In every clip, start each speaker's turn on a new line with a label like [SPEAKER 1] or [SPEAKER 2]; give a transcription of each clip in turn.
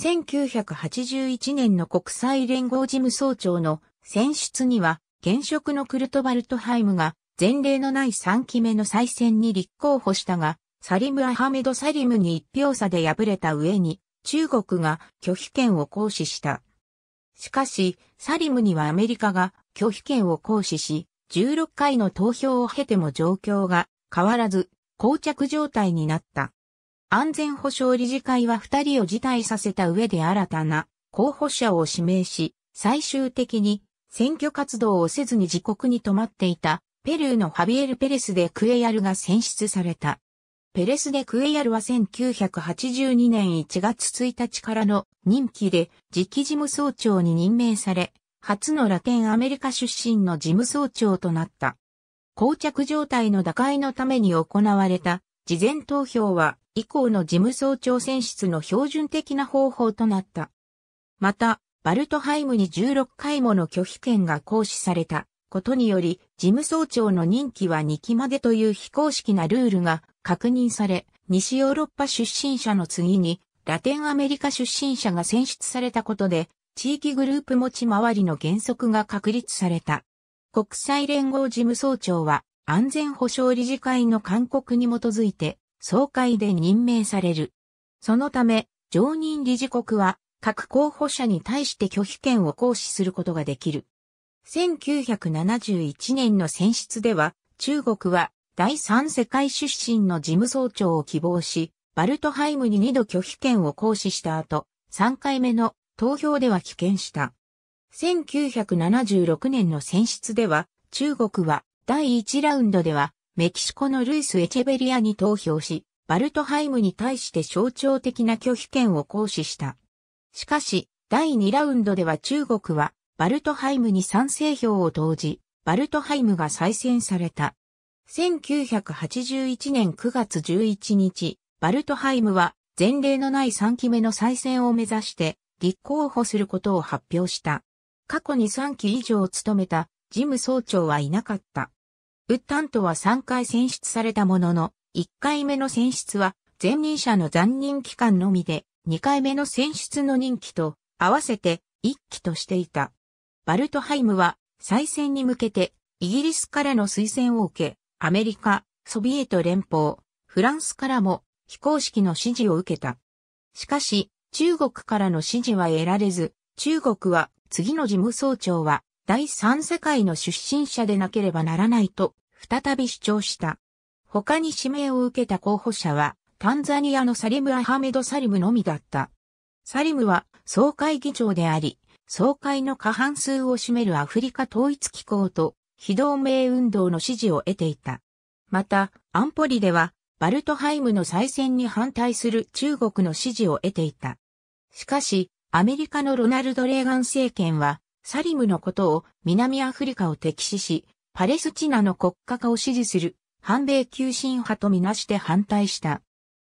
[SPEAKER 1] 1981年の国際連合事務総長の選出には、現職のクルトバルトハイムが前例のない3期目の再選に立候補したが、サリム・アハメド・サリムに1票差で敗れた上に、中国が拒否権を行使した。しかし、サリムにはアメリカが拒否権を行使し、16回の投票を経ても状況が変わらず、膠着状態になった。安全保障理事会は2人を辞退させた上で新たな候補者を指名し、最終的に選挙活動をせずに自国に泊まっていたペルーのハビエル・ペレスでクエヤルが選出された。ペレスでクエヤルは1982年1月1日からの任期で次期事務総長に任命され、初のラテンアメリカ出身の事務総長となった。膠着状態の打開のために行われた事前投票は以降の事務総長選出の標準的な方法となった。また、バルトハイムに16回もの拒否権が行使されたことにより、事務総長の任期は2期までという非公式なルールが確認され、西ヨーロッパ出身者の次に、ラテンアメリカ出身者が選出されたことで、地域グループ持ち回りの原則が確立された。国際連合事務総長は、安全保障理事会の勧告に基づいて、総会で任命される。そのため、常任理事国は各候補者に対して拒否権を行使することができる。1971年の選出では、中国は第三世界出身の事務総長を希望し、バルトハイムに2度拒否権を行使した後、3回目の投票では棄権した。1976年の選出では、中国は第1ラウンドではメキシコのルイス・エチェベリアに投票し、バルトハイムに対して象徴的な拒否権を行使した。しかし、第2ラウンドでは中国は、バルトハイムに賛成票を投じ、バルトハイムが再選された。1981年9月11日、バルトハイムは前例のない3期目の再選を目指して立候補することを発表した。過去に3期以上務めた事務総長はいなかった。ウッタントは3回選出されたものの、1回目の選出は前任者の残任期間のみで、2回目の選出の任期と合わせて1期としていた。バルトハイムは再選に向けてイギリスからの推薦を受け、アメリカ、ソビエト連邦、フランスからも非公式の支持を受けた。しかし、中国からの支持は得られず、中国は次の事務総長は第三世界の出身者でなければならないと再び主張した。他に指名を受けた候補者は、タンザニアのサリム・アハメド・サリムのみだった。サリムは総会議長であり、総会の過半数を占めるアフリカ統一機構と非同盟運動の支持を得ていた。また、安保理では、バルトハイムの再選に反対する中国の支持を得ていた。しかし、アメリカのロナルド・レーガン政権は、サリムのことを南アフリカを敵視し、パレスチナの国家化を支持する反米急進派とみなして反対した。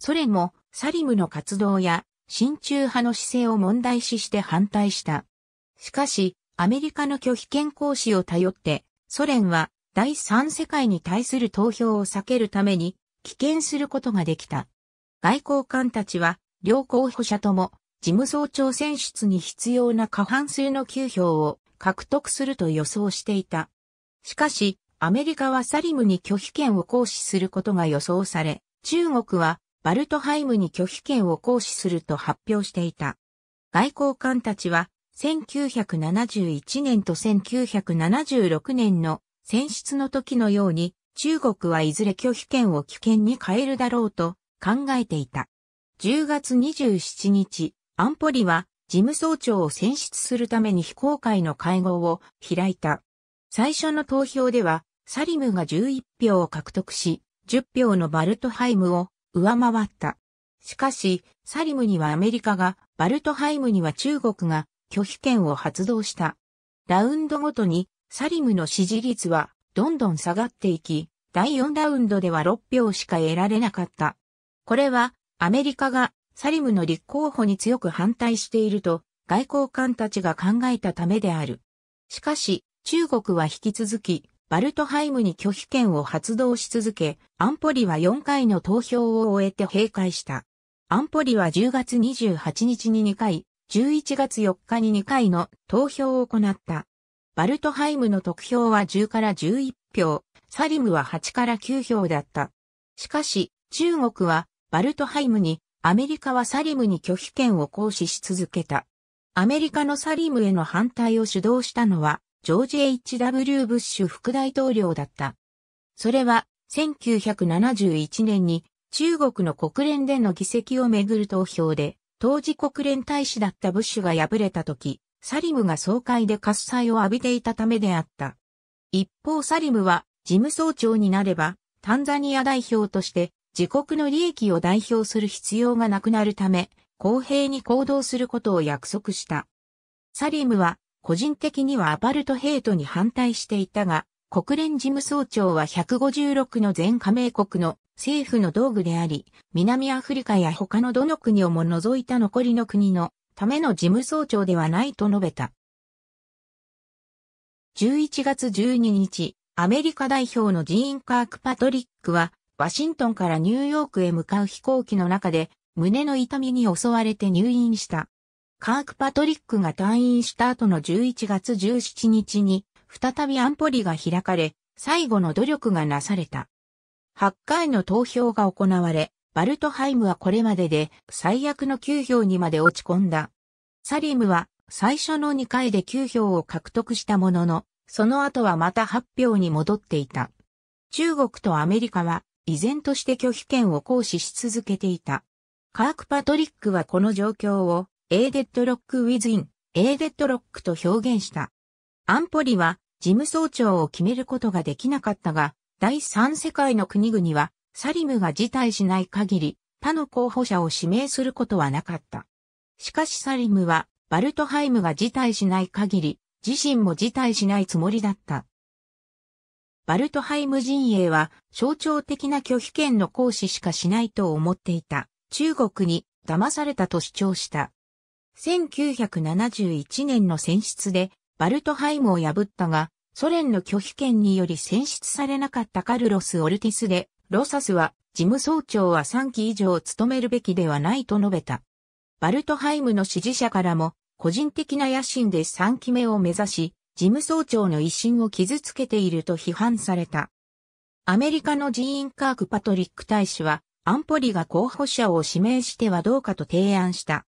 [SPEAKER 1] ソ連もサリムの活動や親中派の姿勢を問題視して反対した。しかし、アメリカの拒否権行使を頼って、ソ連は第三世界に対する投票を避けるために、棄権することができた。外交官たちは、両候補者とも、事務総長選出に必要な過半数の9票を獲得すると予想していた。しかし、アメリカはサリムに拒否権を行使することが予想され、中国はバルトハイムに拒否権を行使すると発表していた。外交官たちは、1971年と1976年の選出の時のように、中国はいずれ拒否権を危険に変えるだろうと考えていた。10月27日、安保理は事務総長を選出するために非公開の会合を開いた。最初の投票では、サリムが11票を獲得し、10票のバルトハイムを上回った。しかし、サリムにはアメリカが、バルトハイムには中国が拒否権を発動した。ラウンドごとに、サリムの支持率はどんどん下がっていき、第4ラウンドでは6票しか得られなかった。これは、アメリカがサリムの立候補に強く反対していると、外交官たちが考えたためである。しかし、中国は引き続き、バルトハイムに拒否権を発動し続け、安保理は4回の投票を終えて閉会した。安保理は10月28日に2回、11月4日に2回の投票を行った。バルトハイムの得票は10から11票、サリムは8から9票だった。しかし、中国はバルトハイムに、アメリカはサリムに拒否権を行使し続けた。アメリカのサリムへの反対を主導したのは、ジョージ・ H.W. ブッシュ副大統領だった。それは、1971年に中国の国連での議席をめぐる投票で、当時国連大使だったブッシュが敗れた時、サリムが総会で喝采を浴びていたためであった。一方サリムは事務総長になれば、タンザニア代表として自国の利益を代表する必要がなくなるため、公平に行動することを約束した。サリムは個人的にはアパルトヘイトに反対していたが、国連事務総長は156の全加盟国の政府の道具であり、南アフリカや他のどの国をも除いた残りの国のための事務総長ではないと述べた。11月12日、アメリカ代表のジーン・カーク・パトリックは、ワシントンからニューヨークへ向かう飛行機の中で、胸の痛みに襲われて入院した。カークパトリックが退院した後の11月17日に、再び安保理が開かれ、最後の努力がなされた。8回の投票が行われ、バルトハイムはこれまでで最悪の9票にまで落ち込んだ。サリムは最初の2回で9票を獲得したものの、その後はまた8票に戻っていた。中国とアメリカは依然として拒否権を行使し続けていた。カーク・パトリックはこの状況をエーデッドロックウィズイン、エーデッドロックと表現した。安保理は事務総長を決めることができなかったが、第三世界の国々はサリムが辞退しない限り他の候補者を指名することはなかった。しかしサリムはバルトハイムが辞退しない限り自身も辞退しないつもりだった。バルトハイム陣営は象徴的な拒否権の行使しかしないと思っていた。中国に騙されたと主張した。1971年の選出でバルトハイムを破ったが、ソ連の拒否権により選出されなかったカルロス・オルティスで、ロサスは事務総長は3期以上務めるべきではないと述べた。バルトハイムの支持者からも、個人的な野心で3期目を目指し、事務総長の威信を傷つけていると批判された。アメリカのジーン・カーク・パトリック大使は、安保理が候補者を指名してはどうかと提案した。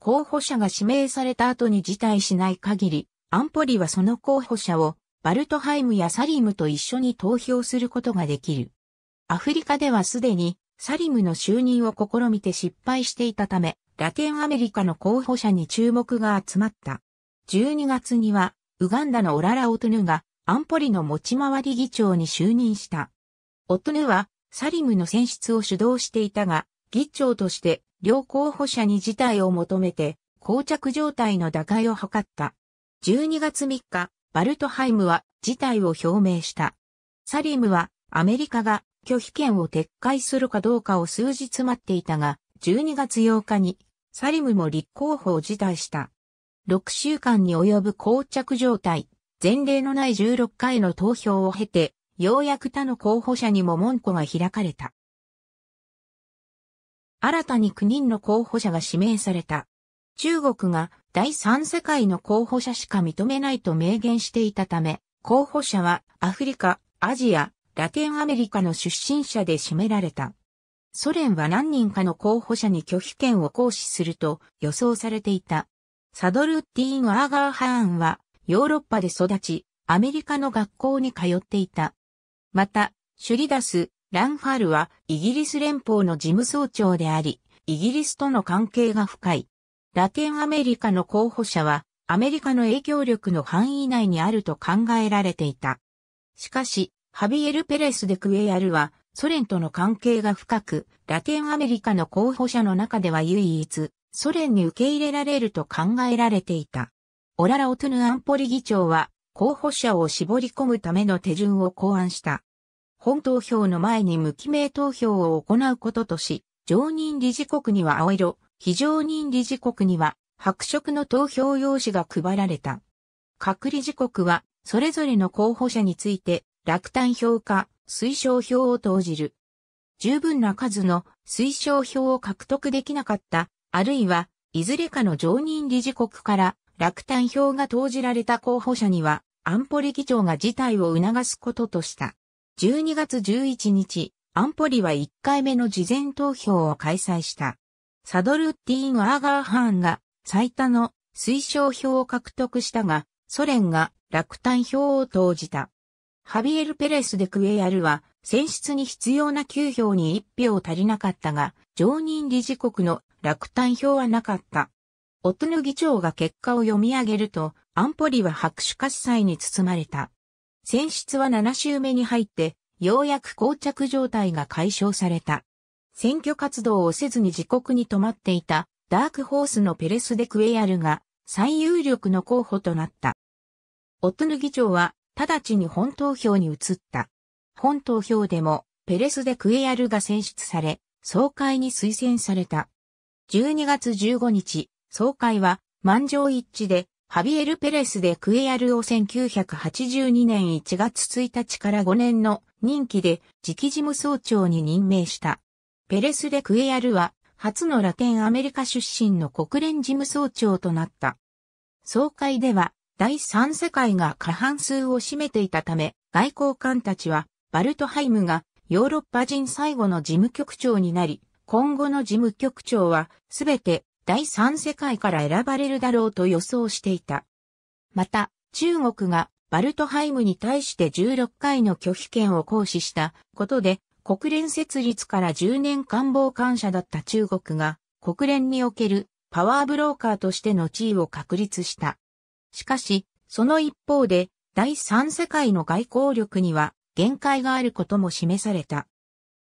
[SPEAKER 1] 候補者が指名された後に辞退しない限り、安保理はその候補者をバルトハイムやサリムと一緒に投票することができる。アフリカではすでにサリムの就任を試みて失敗していたため、ラテンアメリカの候補者に注目が集まった。12月には、ウガンダのオララ・オトヌが安保理の持ち回り議長に就任した。オトヌはサリムの選出を主導していたが、議長として両候補者に事態を求めて、膠着状態の打開を図った。12月3日、バルトハイムは事態を表明した。サリムはアメリカが拒否権を撤回するかどうかを数日待っていたが、12月8日にサリムも立候補を辞退した。6週間に及ぶ膠着状態、前例のない16回の投票を経て、ようやく他の候補者にも門戸が開かれた。新たに9人の候補者が指名された。中国が第三世界の候補者しか認めないと明言していたため、候補者はアフリカ、アジア、ラテンアメリカの出身者で占められた。ソ連は何人かの候補者に拒否権を行使すると予想されていた。サドルッティーン・アーガーハーンはヨーロッパで育ち、アメリカの学校に通っていた。また、シュリダス、ランファルはイギリス連邦の事務総長であり、イギリスとの関係が深い。ラテンアメリカの候補者は、アメリカの影響力の範囲内にあると考えられていた。しかし、ハビエル・ペレス・デ・クエアルは、ソ連との関係が深く、ラテンアメリカの候補者の中では唯一、ソ連に受け入れられると考えられていた。オララ・オトゥヌ・アンポリ議長は、候補者を絞り込むための手順を考案した。本投票の前に無記名投票を行うこととし、常任理事国には青色、非常任理事国には白色の投票用紙が配られた。各理事国は、それぞれの候補者について、落胆票か、推奨票を投じる。十分な数の推奨票を獲得できなかった、あるいは、いずれかの常任理事国から落胆票が投じられた候補者には、安保理議長が事態を促すこととした。12月11日、安保理は1回目の事前投票を開催した。サドルッディーン・アーガーハーンが最多の推奨票を獲得したが、ソ連が落胆票を投じた。ハビエル・ペレス・デ・クエアルは選出に必要な9票に1票足りなかったが、常任理事国の落胆票はなかった。オトヌ議長が結果を読み上げると、安保理は拍手喝采に包まれた。選出は7週目に入って、ようやく膠着状態が解消された。選挙活動をせずに自国に泊まっていたダークホースのペレス・デ・クエアルが最有力の候補となった。オトヌ議長は直ちに本投票に移った。本投票でもペレス・デ・クエアルが選出され、総会に推薦された。12月15日、総会は満場一致でハビエル・ペレスでクエアルを1982年1月1日から5年の任期で次期事務総長に任命した。ペレス・でクエアルは初のラテンアメリカ出身の国連事務総長となった。総会では第三世界が過半数を占めていたため、外交官たちはバルトハイムがヨーロッパ人最後の事務局長になり、今後の事務局長はすべて第三世界から選ばれるだろうと予想していた。また、中国がバルトハイムに対して16回の拒否権を行使したことで、国連設立から10年官房官舎だった中国が、国連におけるパワーブローカーとしての地位を確立した。しかし、その一方で、第三世界の外交力には限界があることも示された。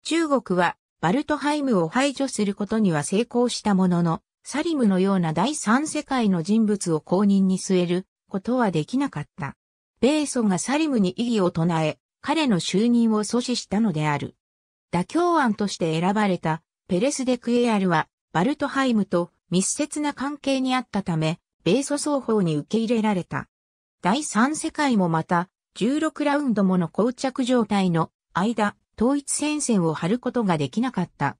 [SPEAKER 1] 中国はバルトハイムを排除することには成功したものの、サリムのような第三世界の人物を公認に据えることはできなかった。米ソがサリムに異議を唱え、彼の就任を阻止したのである。妥協案として選ばれたペレス・デ・クエアルはバルトハイムと密接な関係にあったため、米ソ双方に受け入れられた。第三世界もまた、16ラウンドもの膠着状態の間、統一戦線を張ることができなかった。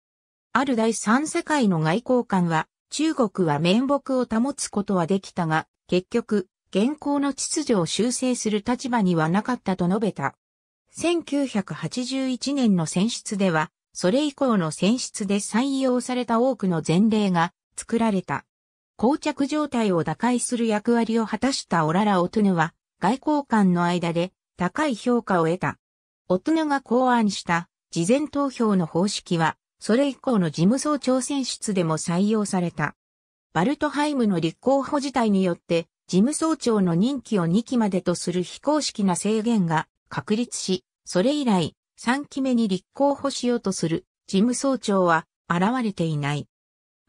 [SPEAKER 1] ある第三世界の外交官は、中国は面目を保つことはできたが、結局、現行の秩序を修正する立場にはなかったと述べた。1981年の選出では、それ以降の選出で採用された多くの前例が作られた。膠着状態を打開する役割を果たしたオララ・オトゥヌは、外交官の間で高い評価を得た。オトゥヌが考案した事前投票の方式は、それ以降の事務総長選出でも採用された。バルトハイムの立候補自体によって、事務総長の任期を2期までとする非公式な制限が確立し、それ以来、3期目に立候補しようとする事務総長は現れていない。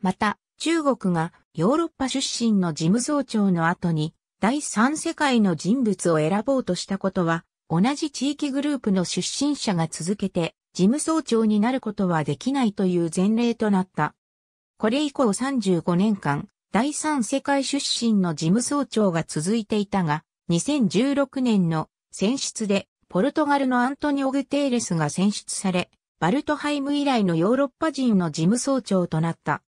[SPEAKER 1] また、中国がヨーロッパ出身の事務総長の後に第三世界の人物を選ぼうとしたことは同じ地域グループの出身者が続けて事務総長になることはできないという前例となった。これ以降35年間、第三世界出身の事務総長が続いていたが、2016年の選出でポルトガルのアントニオ・グテーレスが選出され、バルトハイム以来のヨーロッパ人の事務総長となった。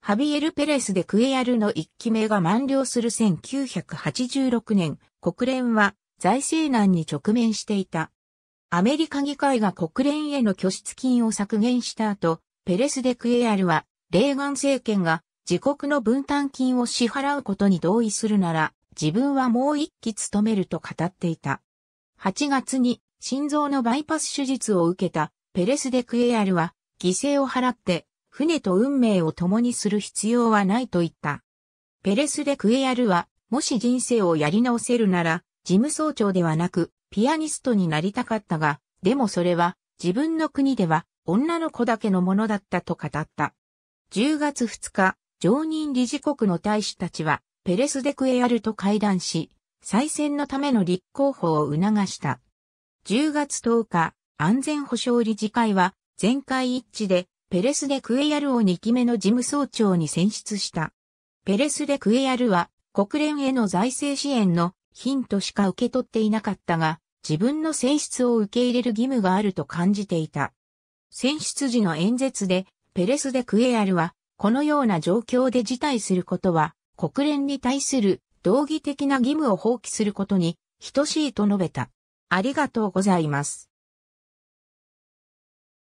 [SPEAKER 1] ハビエル・ペレスでクエアルの1期目が満了する1986年、国連は財政難に直面していた。アメリカ議会が国連への拠出金を削減した後、ペレス・デ・クエアルは、レーガン政権が自国の分担金を支払うことに同意するなら、自分はもう一期務めると語っていた。8月に心臓のバイパス手術を受けたペレス・デ・クエアルは、犠牲を払って、船と運命を共にする必要はないと言った。ペレス・デ・クエアルは、もし人生をやり直せるなら、事務総長ではなく、ピアニストになりたかったが、でもそれは自分の国では女の子だけのものだったと語った。10月2日、常任理事国の大使たちはペレス・デクエアルと会談し、再選のための立候補を促した。10月10日、安全保障理事会は全会一致でペレス・デクエアルを2期目の事務総長に選出した。ペレス・デクエアルは国連への財政支援のヒントしか受け取っていなかったが、自分の性質を受け入れる義務があると感じていた。選出時の演説で、ペレス・デ・クエアルは、このような状況で辞退することは、国連に対する道義的な義務を放棄することに等しいと述べた。ありがとうございます。